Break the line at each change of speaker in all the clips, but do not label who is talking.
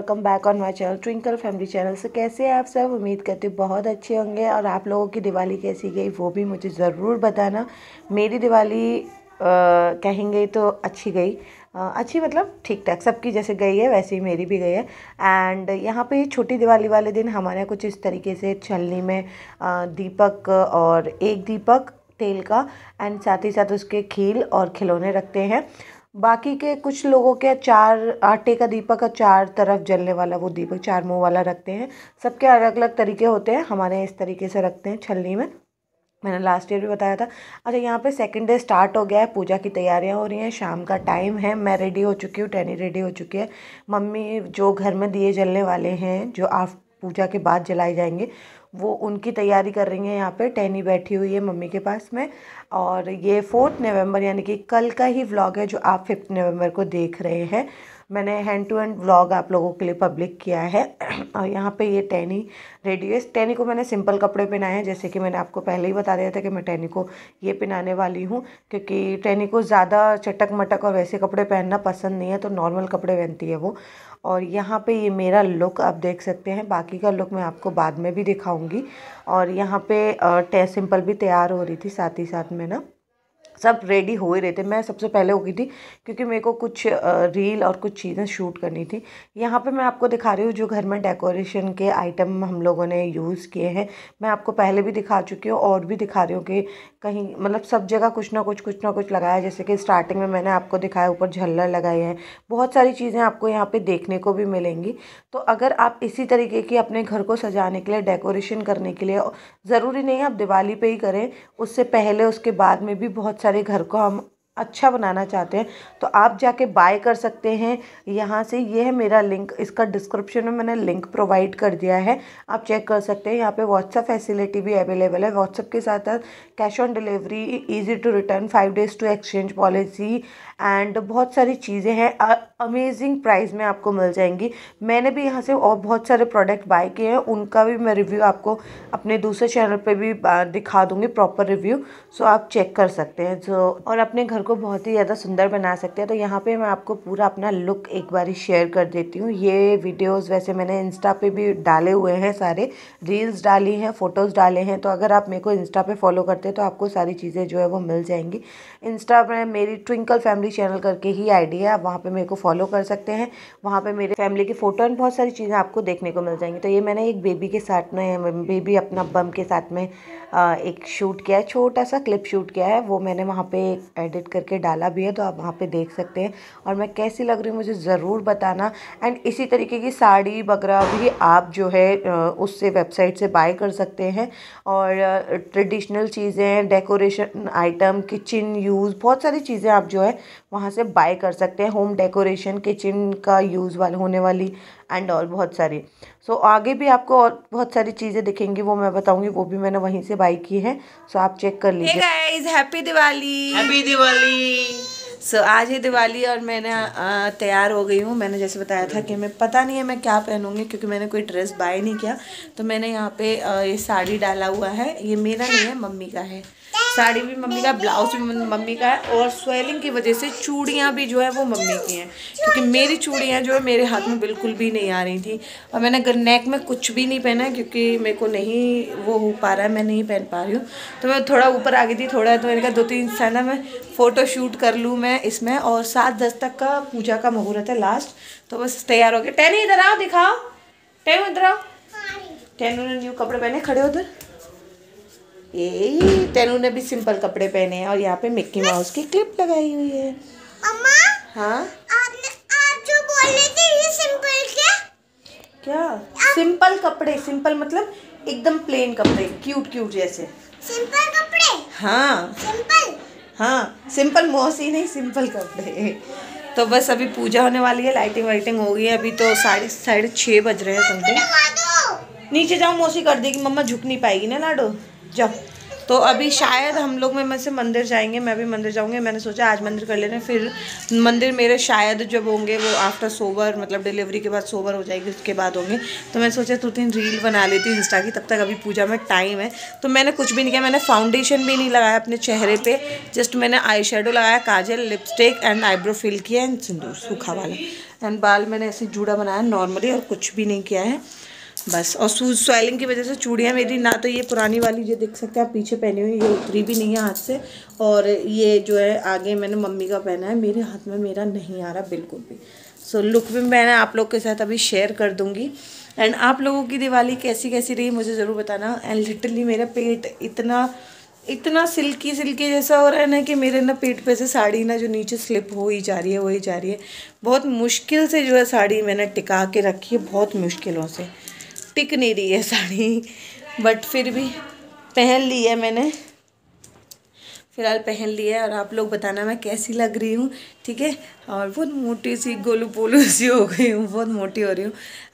welcome back on my channel Twinkle family channel से कैसे हैं आप सब उम्मीद करते हूँ बहुत अच्छे होंगे और आप लोगों की दिवाली कैसी गई वो भी मुझे ज़रूर बताना मेरी दिवाली आ, कहेंगे तो अच्छी गई आ, अच्छी मतलब ठीक ठाक सबकी जैसे गई है वैसे ही मेरी भी गई है एंड यहाँ पे छोटी दिवाली वाले दिन हमारे कुछ इस तरीके से छलनी में आ, दीपक और एक दीपक तेल का एंड साथ ही साथ उसके खील और खिलौने रखते हैं बाकी के कुछ लोगों के चार आटे का दीपक और चार तरफ जलने वाला वो दीपक चार मुंह वाला रखते हैं सबके अलग अलग तरीके होते हैं हमारे इस तरीके से रखते हैं छलनी में मैंने लास्ट ईयर भी बताया था अच्छा यहाँ पे सेकंड डे स्टार्ट हो गया है पूजा की तैयारियाँ हो रही हैं शाम का टाइम है मैं रेडी हो चुकी हूँ टैनी रेडी हो चुकी है मम्मी जो घर में दिए जलने वाले हैं जो आफ्ट पूजा के बाद जलाए जाएंगे वो उनकी तैयारी कर रही हैं यहाँ पे टहनी बैठी हुई है मम्मी के पास में और ये फोर्थ नवंबर यानी कि कल का ही व्लॉग है जो आप फिफ्थ नवंबर को देख रहे हैं मैंने हैंड टू हैंड व्लॉग आप लोगों के लिए पब्लिक किया है और यहाँ पे ये टैनी रेडी है टैनी को मैंने सिंपल कपड़े पहनाए हैं जैसे कि मैंने आपको पहले ही बता दिया था कि मैं टैनी को ये पहनाने वाली हूँ क्योंकि टैनी को ज़्यादा चटक मटक और वैसे कपड़े पहनना पसंद नहीं है तो नॉर्मल कपड़े पहनती है वो और यहाँ पे ये मेरा लुक आप देख सकते हैं बाकी का लुक मैं आपको बाद में भी दिखाऊँगी और यहाँ पर सिंपल भी तैयार हो रही थी साथ ही साथ में ना सब रेडी हो ही रहे थे मैं सबसे पहले हो गई थी क्योंकि मेरे को कुछ रील और कुछ चीज़ें शूट करनी थी यहाँ पे मैं आपको दिखा रही हूँ जो घर में डेकोरेशन के आइटम हम लोगों ने यूज़ किए हैं मैं आपको पहले भी दिखा चुकी हूँ और भी दिखा रही हूँ कि कहीं मतलब सब जगह कुछ ना कुछ कुछ ना कुछ लगाया जैसे कि स्टार्टिंग में मैंने आपको दिखाया ऊपर झल्लर लगाए हैं बहुत सारी चीज़ें आपको यहाँ पर देखने को भी मिलेंगी तो अगर आप इसी तरीके की अपने घर को सजाने के लिए डेकोरेशन करने के लिए ज़रूरी नहीं है आप दिवाली पर ही करें उससे पहले उसके बाद में भी बहुत सारे सारे घर को हम अच्छा बनाना चाहते हैं तो आप जाके बाय कर सकते हैं यहाँ से ये है मेरा लिंक इसका डिस्क्रिप्शन में मैंने लिंक प्रोवाइड कर दिया है आप चेक कर सकते हैं यहाँ पे व्हाट्सअप फैसिलिटी भी अवेलेबल है व्हाट्सअप के साथ साथ cash on delivery easy to return five days to exchange policy and बहुत सारी चीज़ें हैं अमेजिंग प्राइस में आपको मिल जाएंगी मैंने भी यहाँ से और बहुत सारे प्रोडक्ट बाय किए हैं उनका भी मैं रिव्यू आपको अपने दूसरे चैनल पर भी दिखा दूँगी प्रॉपर रिव्यू सो आप चेक कर सकते हैं सो और अपने घर को को बहुत ही ज़्यादा सुंदर बना सकते हैं तो यहाँ पे मैं आपको पूरा अपना लुक एक बार ही शेयर कर देती हूँ ये वीडियोस वैसे मैंने इंस्टा पे भी डाले हुए हैं सारे रील्स डाली हैं फ़ोटोज़ डाले हैं तो अगर आप मेरे को इंस्टा पे फॉलो करते हैं तो आपको सारी चीज़ें जो है वो मिल जाएंगी इंस्टा पर मेरी ट्विंकल फैमिली चैनल करके ही आइडिया है आप वहाँ पर मेरे को फॉलो कर सकते हैं वहाँ पर मेरे फैमिली की फ़ोटो एंड बहुत सारी चीज़ें आपको देखने को मिल जाएंगी तो ये मैंने एक बेबी के साथ में बेबी अपना बम के साथ में एक शूट किया है छोटा सा क्लिप शूट किया है वो मैंने वहाँ पर एडिट कर करके डाला भी है तो आप वहाँ पे देख सकते हैं और मैं कैसी लग रही हूँ मुझे ज़रूर बताना एंड इसी तरीके की साड़ी वगैरह भी आप जो है उससे वेबसाइट से बाय कर सकते हैं और ट्रेडिशनल चीज़ें डेकोरेशन आइटम किचन यूज़ बहुत सारी चीज़ें आप जो है वहाँ से बाय कर सकते हैं होम डेकोरेशन किचन का यूज़ वाले होने वाली एंड ऑल बहुत सारी सो so, आगे भी आपको और बहुत सारी चीज़ें दिखेंगी वो मैं बताऊंगी वो भी मैंने वहीं से बाई की है सो so, आप चेक कर लीजिए guys happy Diwali happy Diwali so so, आज है दिवाली और मैंने तैयार हो गई हूँ मैंने जैसे बताया था कि मैं पता नहीं है मैं क्या पहनूँगी क्योंकि मैंने कोई ड्रेस बाय नहीं किया तो मैंने यहाँ पे ये साड़ी डाला हुआ है ये मेरा नहीं है मम्मी का है साड़ी भी मम्मी का ब्लाउज भी मम्मी का है और स्वेलिंग की वजह से चूड़ियाँ भी जो है वो मम्मी की हैं क्योंकि मेरी चूड़ियाँ जो है मेरे हाथ में बिल्कुल भी नहीं आ रही थी और मैंने अगर नेक में कुछ भी नहीं पहना है क्योंकि मेरे को नहीं वो हो पा रहा है मैं नहीं पहन पा रही हूँ तो मैं थोड़ा ऊपर आ गई थी थोड़ा तो मैंने कहा दो तीन साल मैं फ़ोटो शूट कर लूँ मैं इसमें और सात दस तक का पूजा का मुहूर्त है लास्ट तो बस तैयार हो गया टेन इधर आओ दिखाओ टेन इधर आओ टेन उन्होंने न्यू कपड़े पहने खड़े उधर ये तेनू ने भी सिंपल कपड़े पहने हैं और यहाँ पे मिक्की माउस की क्लिप लगाई हुई है अम्मा हाँ आपने आप जो बोल रहे थे ये सिंपल क्या क्या आप... सिंपल कपड़े सिंपल मतलब एकदम प्लेन कपड़े क्यूट क्यूट जैसे सिंपल कपड़े हाँ सिंपल हाँ सिंपल मोसी नहीं सिंपल कपड़े तो बस अभी पूजा होने वाली है लाइटिंग वाइटिंग हो गई है अभी तो साढ़े साढ़े छः बज रहे हैं समथिंग नीचे जाओ मोसी कर देगी मम्मा झुक नहीं पाएगी ना लाडो जाओ तो अभी शायद हम लोग में मैं से मंदिर जाएंगे मैं भी मंदिर जाऊंगी मैंने सोचा आज मंदिर कर लेना फिर मंदिर मेरे शायद जब होंगे वो आफ्टर सोवर मतलब डिलीवरी के बाद सोवर हो जाएगी उसके बाद होंगे तो मैंने सोचा दो तीन रील बना लेती हूँ इंस्टा की तब तक अभी पूजा में टाइम है तो मैंने कुछ भी नहीं किया मैंने फाउंडेशन भी नहीं लगाया अपने चेहरे पर जस्ट मैंने आई लगाया काजल लिपस्टिक एंड आईब्रो फिल किया एंड सिंदूर सूखा वाला एंड बाल मैंने ऐसे जूड़ा बनाया नॉर्मली और कुछ भी नहीं किया है बस और सूज स्वेलिंग की वजह से चूड़ियाँ मेरी ना तो ये पुरानी वाली ये देख सकते हैं आप पीछे पहनी हुई ये उतरी भी नहीं है हाथ से और ये जो है आगे मैंने मम्मी का पहना है मेरे हाथ में मेरा नहीं आ रहा बिल्कुल भी सो so, लुक भी मैंने आप लोग के साथ अभी शेयर कर दूंगी एंड आप लोगों की दिवाली कैसी कैसी रही मुझे ज़रूर बताना एंड लिटरली मेरा पेट इतना इतना सिल्की सिल्की जैसा हो रहा है ना कि मेरे ना पेट पे से साड़ी ना जो नीचे स्लिप हो ही जा रही है वो ही जा रही है बहुत मुश्किल से जो है साड़ी मैंने टिका के रखी है बहुत मुश्किलों से टिक नहीं रही है साड़ी बट फिर भी पहन ली है मैंने फ़िलहाल पहन लिया है और आप लोग बताना मैं कैसी लग रही हूँ ठीक है और बहुत मोटी सी गोलू पोलू सी हो गई हूँ बहुत मोटी हो रही हूँ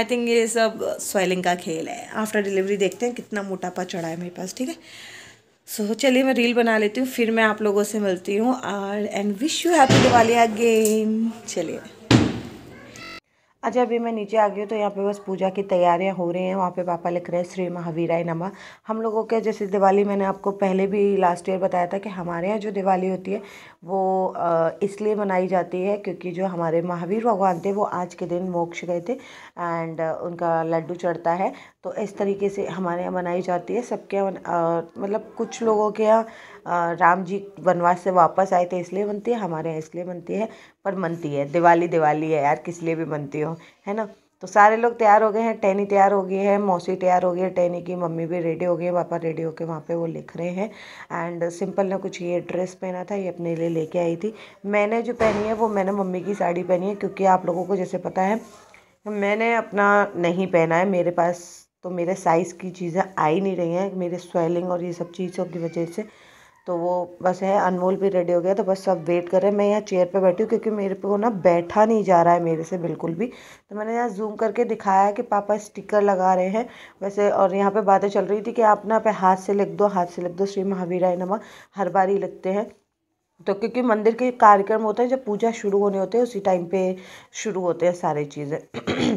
आई थिंक ये सब स्वेलिंग का खेल है आफ्टर डिलीवरी देखते हैं कितना मोटापा चढ़ा है मेरे पास ठीक है सो so, चलिए मैं रील बना लेती हूँ फिर मैं आप लोगों से मिलती हूँ और and wish you happy Diwali again चलिए अच्छा अभी मैं नीचे आ गई हूँ तो यहाँ पे बस पूजा की तैयारियाँ हो रही हैं वहाँ पे पापा लिख रहे हैं श्री महावीराय नमः हम लोगों के जैसे दिवाली मैंने आपको पहले भी लास्ट ईयर बताया था कि हमारे यहाँ जो दिवाली होती है वो इसलिए मनाई जाती है क्योंकि जो हमारे महावीर भगवान थे वो आज के दिन मोक्ष गए थे एंड उनका लड्डू चढ़ता है तो इस तरीके से हमारे यहाँ मनाई जाती है सबके मतलब कुछ लोगों के यहाँ राम जी वनवास से वापस आए थे इसलिए बनती है हमारे यहाँ इसलिए बनती है पर बनती है दिवाली दिवाली है यार किस लिए भी बनती हो है ना तो सारे लोग तैयार हो गए हैं टैनी तैयार हो गई है मौसी तैयार हो गई है टैनी की मम्मी भी रेडी हो गई है पापा रेडी होकर वहाँ पे वो लिख रहे हैं एंड सिंपल ने कुछ ये ड्रेस पहना था ये अपने लिए लेके आई थी मैंने जो पहनी है वो मैंने मम्मी की साड़ी पहनी है क्योंकि आप लोगों को जैसे पता है मैंने अपना नहीं पहना है मेरे पास तो मेरे साइज़ की चीज़ें आ ही नहीं रही हैं मेरे स्वेलिंग और ये सब चीज़ों की वजह से तो वो बस है अनमोल भी रेडी हो गया तो बस सब वेट कर रहे हैं मैं यहाँ चेयर पे बैठी हूँ क्योंकि मेरे को ना बैठा नहीं जा रहा है मेरे से बिल्कुल भी तो मैंने यहाँ जूम करके दिखाया कि पापा स्टिकर लगा रहे हैं वैसे और यहाँ पे बातें चल रही थी कि आप ना पे हाथ से लिख दो हाथ से लिख दो श्री महावीराय नमा हर बार ही लिखते हैं तो क्योंकि मंदिर के कार्यक्रम होते हैं जब पूजा शुरू होने होते हैं उसी टाइम पे शुरू होते हैं सारी चीज़ें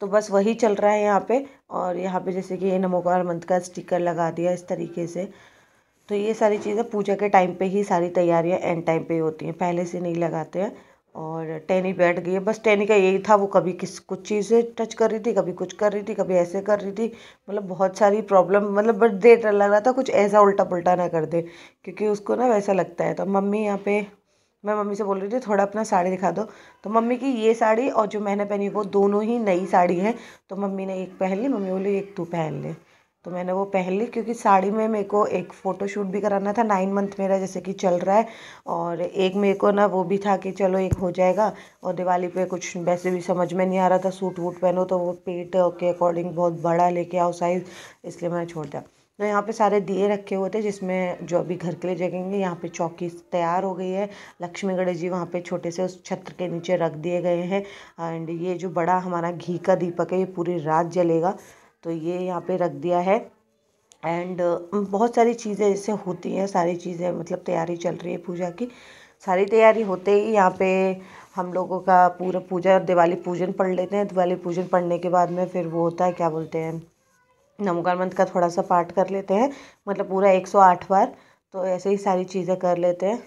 तो बस वही चल रहा है यहाँ पे और यहाँ पे जैसे कि नमोकार मंत्र का स्टिकर लगा दिया इस तरीके से तो ये सारी चीज़ें पूजा के टाइम पे ही सारी तैयारियां एंड टाइम पे होती हैं पहले से नहीं लगाते हैं और टेनी बैठ गई है बस टेनी का यही था वो कभी किस कुछ चीज़ें टच कर रही थी कभी कुछ कर रही थी कभी ऐसे कर रही थी मतलब बहुत सारी प्रॉब्लम मतलब बट देर डर लग रहा था कुछ ऐसा उल्टा पुलटा ना कर दे क्योंकि उसको ना वैसा लगता है तो मम्मी यहाँ पे मैं मम्मी से बोल रही थी थोड़ा अपना साड़ी दिखा दो तो मम्मी की ये साड़ी और जो मैंने पहनी वो दोनों ही नई साड़ी है तो मम्मी ने एक पहन ली मम्मी बोली एक तू पहन ले तो मैंने वो पहन ली क्योंकि साड़ी में मेरे को एक फ़ोटोशूट भी कराना था नाइन मंथ मेरा जैसे कि चल रहा है और एक मेरे को ना वो भी था कि चलो एक हो जाएगा और दिवाली पे कुछ वैसे भी समझ में नहीं आ रहा था सूट वूट पहनो तो वो पेट के अकॉर्डिंग बहुत बड़ा लेके आओ साइज़ इसलिए मैंने छोड़ दिया तो यहाँ पे सारे दिए रखे हुए थे जिसमें जो अभी घर के लिए जगेंगे यहाँ पे चौकी तैयार हो गई है लक्ष्मी गणेश जी वहाँ पे छोटे से उस छत्र के नीचे रख दिए गए हैं एंड ये जो बड़ा हमारा घी का दीपक है ये पूरी रात जलेगा तो ये यहाँ पे रख दिया है एंड बहुत सारी चीज़ें ऐसे होती हैं सारी चीज़ें मतलब तैयारी चल रही है पूजा की सारी तैयारी होते ही यहाँ पे हम लोगों का पूरा पूजा दिवाली पूजन पढ़ लेते हैं दिवाली पूजन पढ़ने के बाद में फिर वो होता है क्या बोलते हैं नमोकार मंत्र का थोड़ा सा पाठ कर लेते हैं मतलब पूरा एक सौ आठ बार तो ऐसे ही सारी चीज़ें कर लेते हैं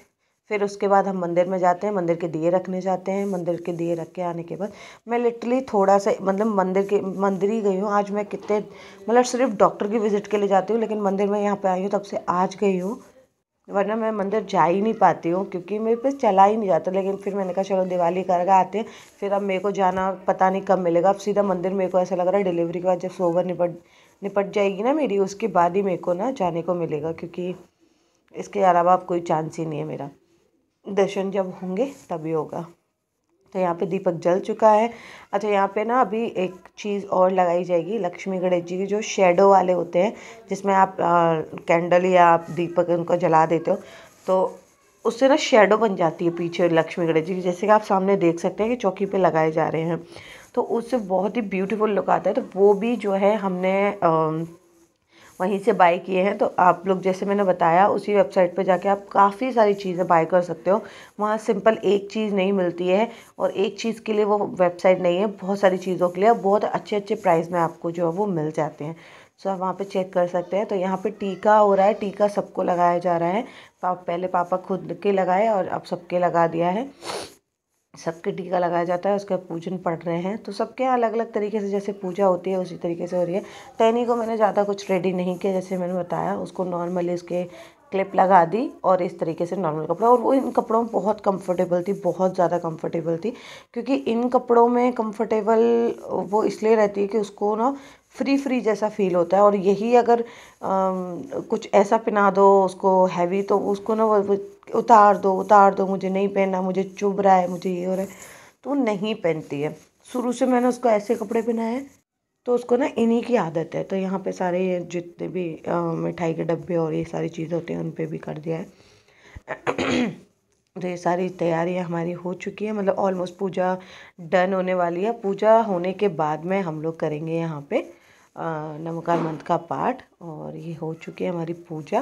फिर उसके बाद हम मंदिर में जाते हैं मंदिर के दिए रखने जाते हैं मंदिर के दिए रख के आने के बाद मैं लिटरली थोड़ा सा मतलब मंदिर के मंदिर ही गई हूँ आज मैं कितने मतलब सिर्फ डॉक्टर की विज़िट के लिए जाती हूँ लेकिन मंदिर में यहाँ पे आई हूँ तब से आज गई हूँ वरना मैं मंदिर जा ही नहीं पाती हूँ क्योंकि मेरे पे चला ही नहीं जाता लेकिन फिर मैंने कहा चलो दिवाली करके आते हैं फिर अब मेरे को जाना पता नहीं कब मिलेगा अब सीधा मंदिर मेरे को ऐसा लग रहा है डिलीवरी के बाद जब सोवर निपट निपट जाएगी ना मेरी उसके बाद ही मेरे को ना जाने को मिलेगा क्योंकि इसके अलावा अब कोई चांस ही नहीं है मेरा दर्शन जब होंगे तभी होगा तो यहाँ पे दीपक जल चुका है अच्छा यहाँ पे ना अभी एक चीज़ और लगाई जाएगी लक्ष्मी गणेश जी की जो शेडो वाले होते हैं जिसमें आप कैंडल या आप दीपक उनको जला देते हो तो उससे ना शेडो बन जाती है पीछे लक्ष्मी गणेश जी की जैसे कि आप सामने देख सकते हैं कि चौकी पे लगाए जा रहे हैं तो उससे बहुत ही ब्यूटीफुल लुक आता है तो वो भी जो है हमने आ, वहीं से बाय किए हैं तो आप लोग जैसे मैंने बताया उसी वेबसाइट पे जाके आप काफ़ी सारी चीज़ें बाय कर सकते हो वहाँ सिंपल एक चीज़ नहीं मिलती है और एक चीज़ के लिए वो वेबसाइट नहीं है बहुत सारी चीज़ों के लिए बहुत अच्छे अच्छे प्राइस में आपको जो है वो मिल जाते हैं सो आप वहाँ पर चेक कर सकते हैं तो यहाँ पर टीका हो रहा है टीका सबको लगाया जा रहा है पाप पहले पापा खुद के लगाए और अब सबके लगा दिया है सबके टीका लगाया जाता है उसके पूजन पढ़ रहे हैं तो सबके यहाँ अलग अलग तरीके से जैसे पूजा होती है उसी तरीके से हो रही है टैनी को मैंने ज़्यादा कुछ रेडी नहीं किया जैसे मैंने बताया उसको नॉर्मली उसके क्लिप लगा दी और इस तरीके से नॉर्मल कपड़ा और वो इन कपड़ों में बहुत कंफर्टेबल थी बहुत ज़्यादा कंफर्टेबल थी क्योंकि इन कपड़ों में कंफर्टेबल वो इसलिए रहती है कि उसको ना फ्री फ्री जैसा फील होता है और यही अगर कुछ ऐसा पहना दो उसको हैवी तो उसको ना वो उतार दो उतार दो मुझे नहीं पहनना मुझे चुभ रहा है मुझे ये हो रहा है तो नहीं पहनती है शुरू से मैंने उसको ऐसे कपड़े पहनाए हैं तो उसको ना इन्हीं की आदत है तो यहाँ पे सारे जितने भी मिठाई के डब्बे और ये सारी चीज़ें होती हैं उन पर भी कर दिया है तो ये सारी तैयारियाँ हमारी हो चुकी है मतलब ऑलमोस्ट पूजा डन होने वाली है पूजा होने के बाद में हम लोग करेंगे यहाँ पे नमकार मंथ का पाठ और ये हो चुकी है हमारी पूजा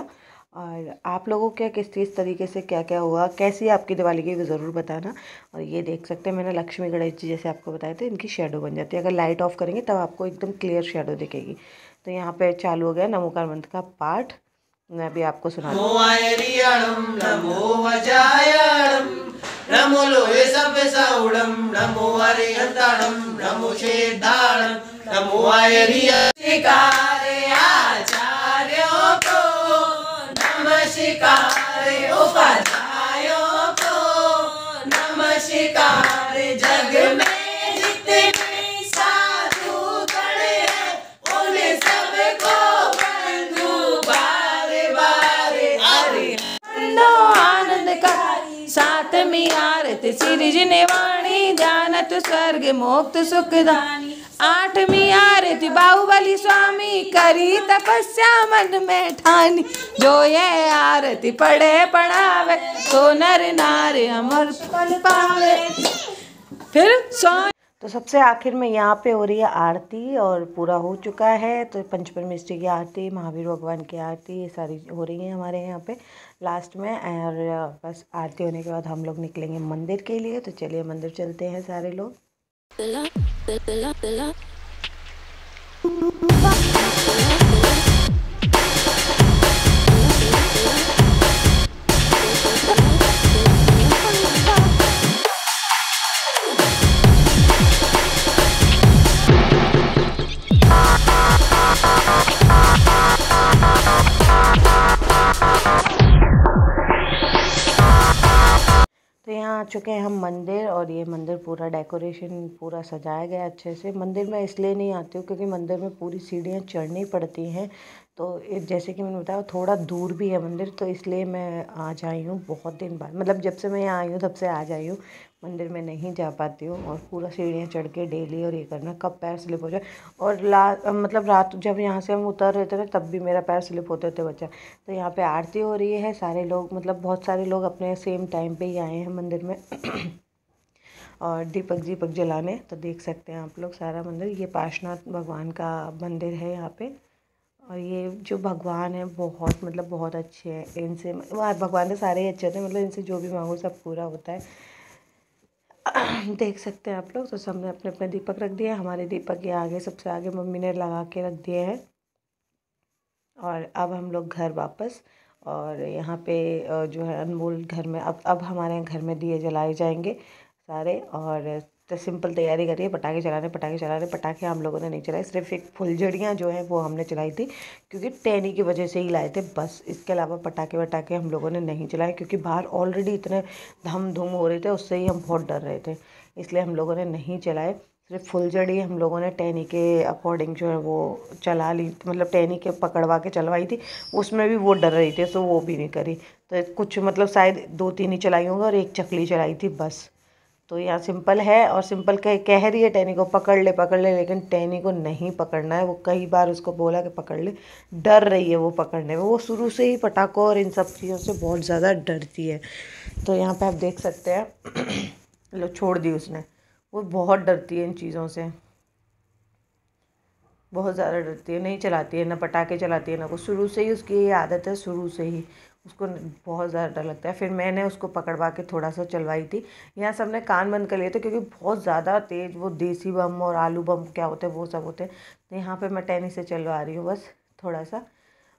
और आप लोगों क्या किस किस तरीके से क्या क्या हुआ कैसी आपकी दिवाली की वो ज़रूर बताना और ये देख सकते हैं मैंने लक्ष्मी गणेश जी जैसे आपको बताए थे इनकी शेडो बन जाती है अगर लाइट ऑफ करेंगे तब आपको एकदम क्लियर शेडो दिखेगी तो यहाँ पे चालू हो गया नमोकार मंथ का पाठ मैं अभी आपको सुना నములు వేసవెసౌడం నము హరియంతడం నము చేదాడం నమో హరియకారే ఆచార్యో కో నమస్కారే ఉపాధ్యాయో కో నమస్కారే आरत सिरजने वाणी जानत स्वर्ग मोक्त सुखदानी आठवीं आरती बाहुबली स्वामी करी तपस्या मन में ठानी जो ये आरती पढ़े पढ़ावे तो नर नारे अमर फल पावे फिर स्वामी तो सबसे आखिर में यहाँ पे हो रही है आरती और पूरा हो चुका है तो पंच की आरती महावीर भगवान की आरती ये सारी हो रही है हमारे यहाँ पे लास्ट में और बस आरती होने के बाद हम लोग निकलेंगे मंदिर के लिए तो चलिए मंदिर चलते हैं सारे लोग चुके हैं हम मंदिर और ये मंदिर पूरा डेकोरेशन पूरा सजाया गया अच्छे से मंदिर में इसलिए नहीं आती हूँ क्योंकि मंदिर में पूरी सीढ़ियाँ चढ़नी पड़ती हैं तो जैसे कि मैंने बताया थोड़ा दूर भी है मंदिर तो इसलिए मैं आ जाई हूँ बहुत दिन बाद मतलब जब से मैं यहाँ आई हूँ तब से आ जाई हूँ मंदिर में नहीं जा पाती हूँ और पूरा सीढ़ियाँ चढ़ के डेली और ये करना कब पैर स्लिप हो जाए और ला मतलब रात जब यहाँ से हम उतर रहे थे तब भी मेरा पैर स्लिप होते थे बच्चा तो यहाँ पे आरती हो रही है सारे लोग मतलब बहुत सारे लोग अपने सेम टाइम पे ही आए हैं मंदिर में और दीपक दीपक जलाने तो देख सकते हैं आप लोग सारा मंदिर ये पार्शनाथ भगवान का मंदिर है यहाँ पे और ये जो भगवान है बहुत मतलब बहुत अच्छे हैं इनसे वहाँ भगवान तो सारे ही अच्छे होते हैं मतलब इनसे जो भी मांगो सब पूरा होता है देख सकते हैं आप लोग तो सबने अपने अपने दीपक रख दिए हमारे दीपक ये आगे सबसे आगे मम्मी ने लगा के रख दिए हैं और अब हम लोग घर वापस और यहाँ पे जो है अनमोल घर में अब अब हमारे घर में दिए जलाए जाएंगे सारे और तो सिंपल तैयारी करिए पटाखे चलाने पटाखे चलाने पटाखे हम लोगों ने नहीं चलाए सिर्फ एक फुलझड़ियाँ जो हैं वो हमने चलाई थी क्योंकि टैनी की वजह से ही लाए थे बस इसके अलावा पटाखे वटाखे हम लोगों ने नहीं चलाए क्योंकि बाहर ऑलरेडी इतने धम धूम हो रहे थे उससे ही हम बहुत डर रहे थे इसलिए हम लोगों ने नहीं चलाए सिर्फ फुलझड़ी हम लोगों ने टैनी के अकॉर्डिंग जो है वो चला ली मतलब टैनी के पकड़वा के चलवाई थी उसमें भी वो डर रही थी सो वो भी नहीं करी तो कुछ मतलब शायद दो तीन ही चलाई होंगी और एक चकली चलाई थी बस तो यहाँ सिंपल है और सिंपल कह कह रही है टैनी को पकड़ ले पकड़ ले लेकिन टैनी को नहीं पकड़ना है वो कई बार उसको बोला कि पकड़ ले डर रही है वो पकड़ने में वो शुरू से ही पटाखों और इन सब चीज़ों से बहुत ज़्यादा डरती है तो यहाँ पे आप देख सकते हैं लो छोड़ दी उसने वो बहुत डरती है इन चीज़ों से बहुत ज़्यादा डरती है नहीं चलाती है ना पटाखे चलाती है ना कुछ शुरू से ही उसकी ये आदत है शुरू से ही उसको बहुत ज़्यादा डर लगता है फिर मैंने उसको पकड़वा के थोड़ा सा चलवाई थी यहाँ सब ने कान बंद कर लिए थे क्योंकि बहुत ज़्यादा तेज़ वो देसी बम और आलू बम क्या होते हैं वो सब होते हैं तो यहाँ पे मैं टैनी से चलवा रही हूँ बस थोड़ा सा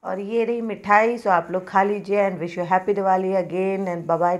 और ये रही मिठाई सो आप लोग खा लीजिए and wish you happy Diwali again and bye